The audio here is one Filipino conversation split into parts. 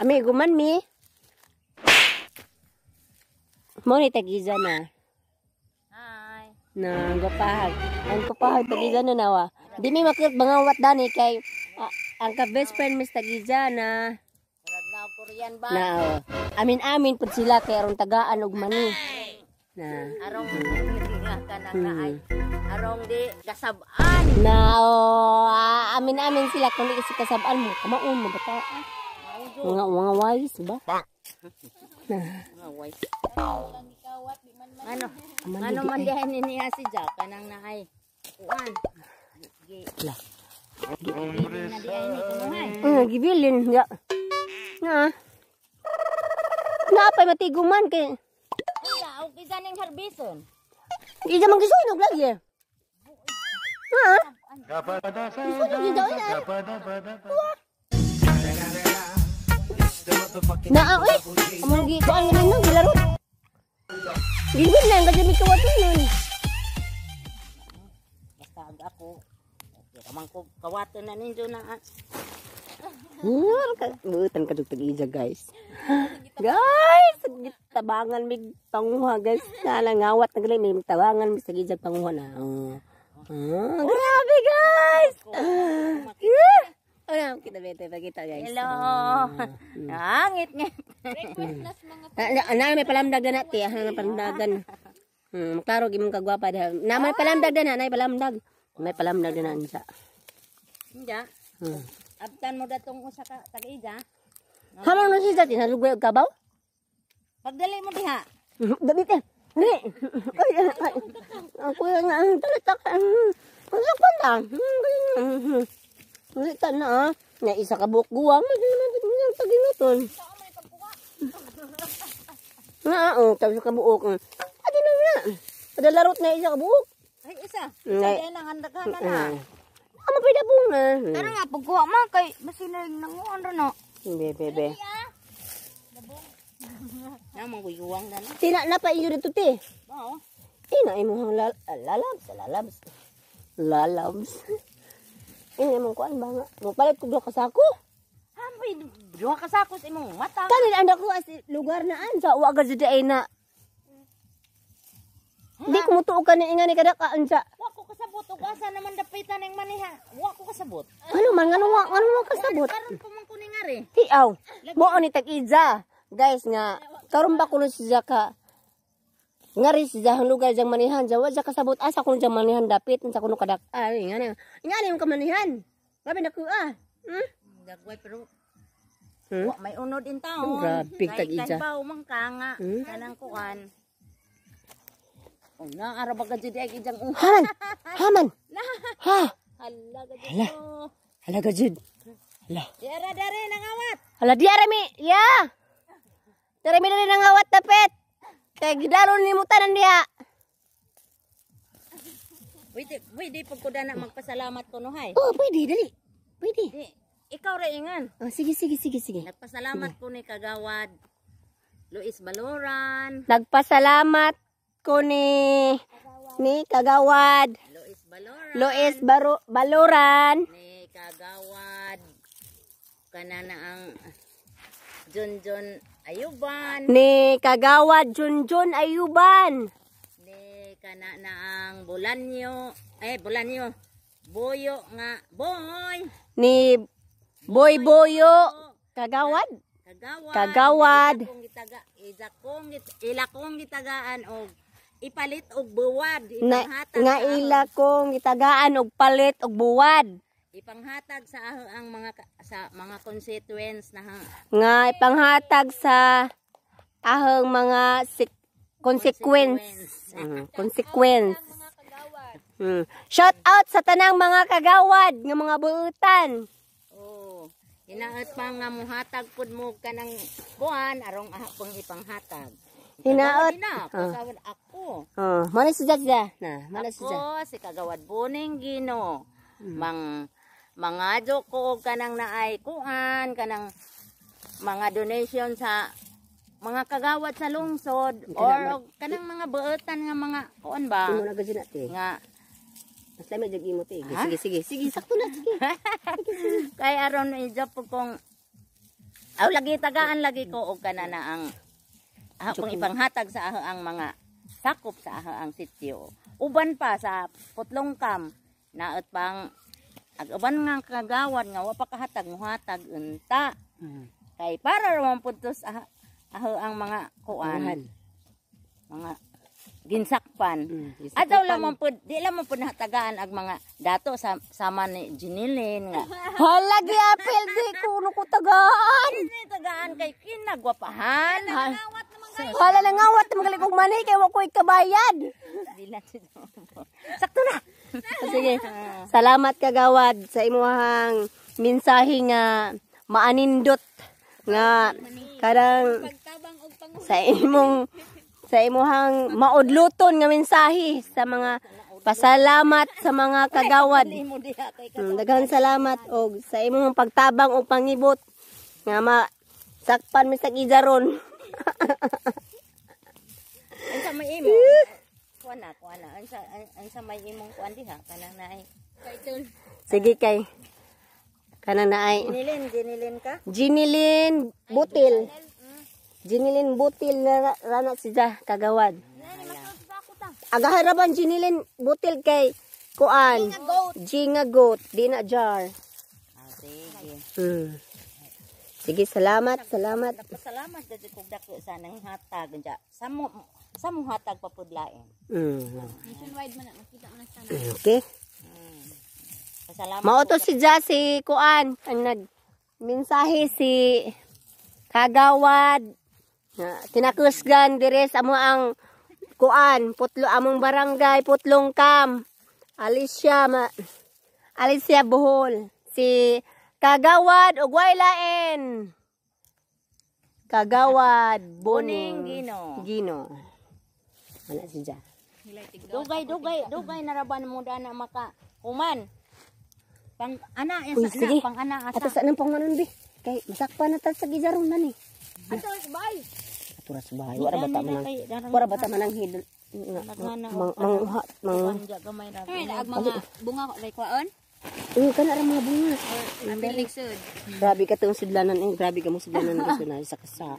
Amigo man mi. Mo ni tagiza na. Hi. Nang gapahag. Ang kapahag tagiza na nawa. Di mi makit bangawat dani kay ah, ang ka best friend mis tagiza na. Purian ba? Na. Oh. Amin amin pud sila kay aron tagaan og mani. Na. Arong hmm. ka na hmm. kaay. Arong di kasab-an. Na. Oh, amin amin sila kun di kasab-an mo kamaon mo bata. Mga mga wais ba? Mga Ano? Ano man dihan ini si Jack kanang gibilin ya. Na. Na pa matiguman kay. Ila og ning harbison. Ida gisunog lagi. Ha? Kapada sa. pada. Nah, ah, oi, Among gi gitu, kuan ah, nga nang gilaro. Gitu, Bilbil lang kada mi kawato nun. Tag ako. Kamang ko kawato na nindo ah. na. Ngar ka buutan ka dugtag ija guys. Guys, tabangan mig panguha guys. Nala ngawat nagali mi tabangan mi sa ija panguha na. Oh. Ah, grabe guys. Yeah. Wala akong bete Pakita guys. Hello. Mm. Mm. Angit nga. Ana may palamdag na natin. Ah, may palamdagan. Hmm, klaro, gimong kagwapa. Na, may palamdag na. Na, may palamdag. May palamdag na na siya. Hindi. Hmm. Abtan mo datong sa tag-ida. Halong na siya dati. Nalugay ang kabaw? Pagdali mo diha. Dali ka. Dali. Ako yung ang talatak. Ang sakpan lang. Mm. Ang sakpan lang. Ah. Ulitan na ah. Na isa ka buhok guwang. Magandang naman pagingaton. Nga ah, tapos oh, ka buhok. Oh. Adi na nga. Padalarot na isa ka buhok. Ay, isa. Ay, nang handa ka na na. Ama pa na bunga. Pero mm. nga, pagkuha mo, kay masinig nang uwan rin no. Bebe, bebe. Ah? Naman ko iuwang na na. Tina na pa iyo te. Oo. Tina, ay mo lalabs, lalabs. Lalabs. ini emang kuat banget mau palit ku dua kesaku hampir dua kesaku sih emang mata kan ini anda kuas lugar naan sa wa ga jadi enak hmm. di kumutu ukan yang ingani kada kak anja wa ko kasabot ug asa naman dapitan yang mana? wa ko kasabot ano man nganu wa nganu wa kasabot karon pumangkuning ari tiaw mo ni tag iza guys nggak? Karena ba kuno si Zaka ngaris jahang lugar jang manihan jawa jaka sabot asa kun jang manihan dapit sa kuno kadak ah ini iya, ingani iya. iya, yung kamanihan labi na ah hmm dagway pero hmm? Wa, may unod in taon grabe tag ija pa umangkanga hmm? kanang kuan Una oh, ara baga jud ay ijang um. Uh. Haman. Haman. Nah. ha. Hala gajud. Hala. Hala gajud. Hala. Diara dare nangawat. Hala diara mi. Ya. Dare mi dare nangawat tapet. Kaya gidaro nilimutan niya. Pwede, pwede pag ko na magpasalamat ko no hay. Oh, pwede, dali. Pwede. Di, ikaw ra ingan. Oh, sige, sige, sige, sige. Nagpasalamat sige. ko ni Kagawad Luis Baloran. Nagpasalamat ko ni ni Kagawad Luis Baloran. Luis Baro, Baloran. Ni Kagawad kanana ang Junjun Ayuban. Ni Kagawad Junjun Ayuban. Ni kana na ang Bulanyo, eh Bulanyo. Boyo nga Boy. Ni Boy Boyo Kagawad. Kagawad. Kagawad. Ilakong ilakong itagaan og ipalit og buwad. Nga ilakong itagaan og palit og buwad ipanghatag sa ang mga sa mga constituents na nga ipanghatag sa ahang mga si, consequence consequence, mm, consequence. Mm. shout out sa tanang mga kagawad ng mga buutan oh hinaot pa nga muhatag pud mo kanang kuan arong akong ipanghatag Hinaot. Ah. kagawad oh. ako. Oh, mana si Jaja? Na, mana si Jaja? Ako si Kagawad Boning Gino. Hmm. Mang mga joko kanang naay kuan kanang mga donation sa mga kagawad sa lungsod or kanang mga buotan nga mga kuan ba Imo na gid nga Basta may jug imo te. Sige sige sige sakto na sige. Kay aron ijo eh, po kong aw lagi tagaan lagi ko og kana na ang ah, kung ipanghatag sa ah, ang mga sakop sa ah, ang sitio. Uban pa sa Putlongkam naot pang agaban nga kagawan nga wapakahatag muhatag unta mm. kay para raman puntos ah, aho ang mga kuan mga ginsakpan mm. adlaw lamang pud di lamang pud natagaan ang mga dato sa sama ni Jinilin nga hala apel di kuno ko tagaan di tagaan kay kinagwapahan hala nangawat mga likog mani kay wa ko ikabayad dila sakto na Sige. Salamat kagawad sa imuhang mensahe nga maanindot nga kadang sa imong sa imuhang maudluton nga mensahe sa mga pasalamat sa mga kagawad. Hmm, Daghang salamat og sa imong pagtabang og pangibot nga ma sakpan mi sa gidaron. Unsa may imo? kuan na, kuan na. Ansa, ansa may imong kuan diha, kanang naay. Sige kay. Kanang naay. Ginilin, ginilin ka? Ginilin, butil. Ginilin butil na ranak si kagawad. Agaharaban ginilin butil kay kuan. Jinga goat, di na jar. Ah, sige. Mm. salamat, salamat. Salamat dito kog dako sa nang hatag ja. Samo sa mong hatag papudlain. Mm. Nationwide man nakita man sa mm, Okay. Mm. Salamat Maoto si Jasi Kuan ang nag si Kagawad na tinakusgan dire sa mo ang kuan putlo among barangay putlong kam Alicia ma, Alicia Bohol si Kagawad Ugwaylaen Kagawad Boning Gino Gino anak sija dugay dugay dugay naraban mo anak maka kuman pang ana ya sa na pang ana asa atas anong panganon bi kay masakpan na ta sa gijarong na ni atas bay aturas bay wala bata man wala bata man ang hidol mang mang mang Uy, ka na rin mga bunga. Napilig sud. Grabe ka itong sudlanan. Eh. Grabe ka mong sudlanan ng eh. na Sa kasa.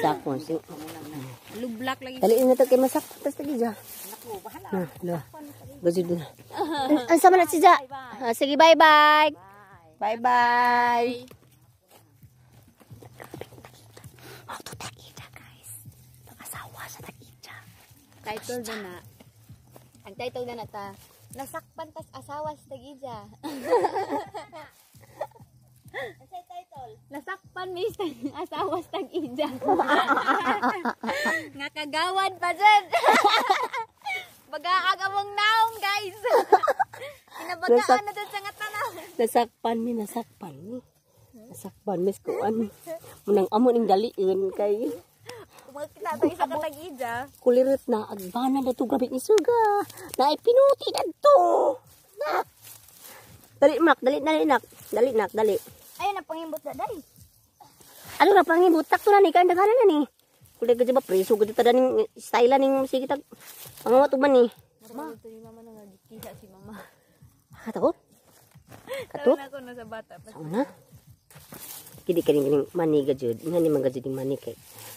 Sa akon. Eh. Lublak lagi. Taliin na ito kay masak. Tapos tagi dyan. Naku, bahala. Ah, no. na. Eh, ang sama na si Ja. Ah, sige, bye-bye. Bye-bye. How oh, to tag guys. Pag-asawa sa tag-ita. Title na na. Ang title na na ta. Nasakpan tas asawas sa tagidya. Asay title? Nasakpan mi asawas asawa sa tagidya. pa dyan. Bagaag among naong guys. Pinabagaan na dyan sa tanaw. Nasakpan mi, nasakpan mi. Nasakpan mi, kuan. Munang amon ing daliin kay... magkinatay sa katag Kulirit na, agbana na ito gabi ni Suga. Naipinuti na ito. Nak! Dali, Mak. Dali, dali, nak. Dali, nak. Dali. Ayun, pangimbot na, dali. Ano na, pangimbot. Takto na ni, kaya nagana na ni. ka gajah ba, preso dito na, ning style ning sige tag. Pangawa tuban ni. Ma. Ito ni mama nang nagkita si mama. Katot? Katot? Tawon ako na sa bata. Saan na? Kidi kaning kaning mani gajud. Nga ni mga gajud mani kay.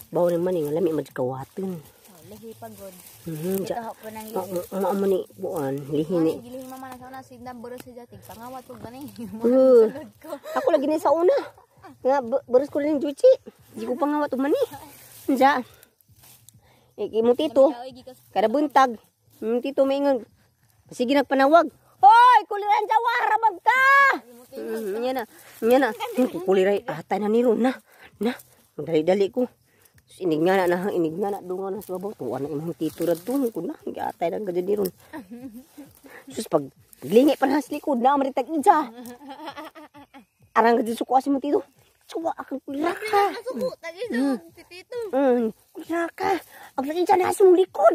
bawa naman eh lami man kawatin oh, lihi pagod mm -hmm. dito ko nang lihi mo mo ni buwan lihi ni lihi mama na sa una si number sa jatig pangawat ko gani uh, ako lagi ni sa una nga beres ko lang juci di ko pangawat man ni ja ikimo tito kada buntag mo tito maingon sige nagpanawag hoy kuliran jawara magka Mm, mhm, yan na, yan na. Kukuliray, atay na ni Ron na. Na, dali-dali ko. ini nga nah ini nga na dunga na sa babaw tuwa na imong tito na tungo ko na gatay ng ganyan ron sus pag lingi pa na sa likod na ija arang ganyan suku asin mo tito suwa ako kulaka suko tagi sa tito kulaka ang lagi dyan na asin mo likod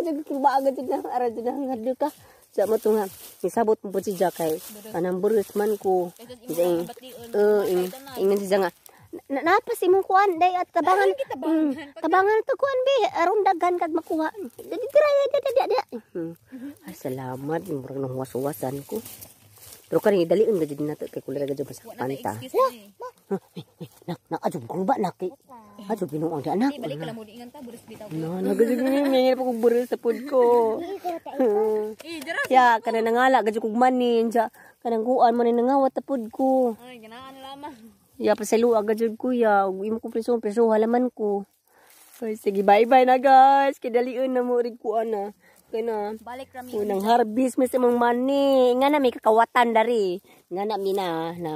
ganyan kulba ganyan na arang dyan na ngadyo ka sa matunga isabot mo po si Jakay anang burus man ko na napas imong kuan day at tabangan Ay, tabangan, mm, tabangan to kuan bi aron dagan kag makuha dadi dira dadi dadi mm. hmm. ay ah, salamat murag nang waswasan ko pero kani dali un um, nato kay kulira gajud sa panta nak nak ajo kurba nak ajo binuang di anak balik kala mo ingan ta buris bitaw na na gajud ni pa sa pud ko eh, ya kana nangala gajud kog manin ja kanang kuan man nangawat ta ko ay ganaan lama Ya, pasalo agad yun, kuya. Huwag mo ko preso, preso, halaman ko. Ay, sige, bye-bye na, guys. Kidaliin na mo rin ko, ana. Kaya na. Balik rami. Unang harvest, may samang mani. Nga na, may kakawatan dari. Nga na, mina, na.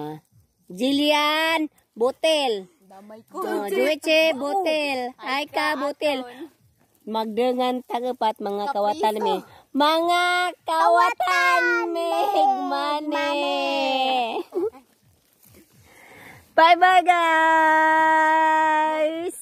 Jillian, botel. Damay ko. No, Duweche, botel. Ay ka, botel. Magdengan tagapat, mga kawatan me. Mga kawatan, me. Mani. Bye bye guys.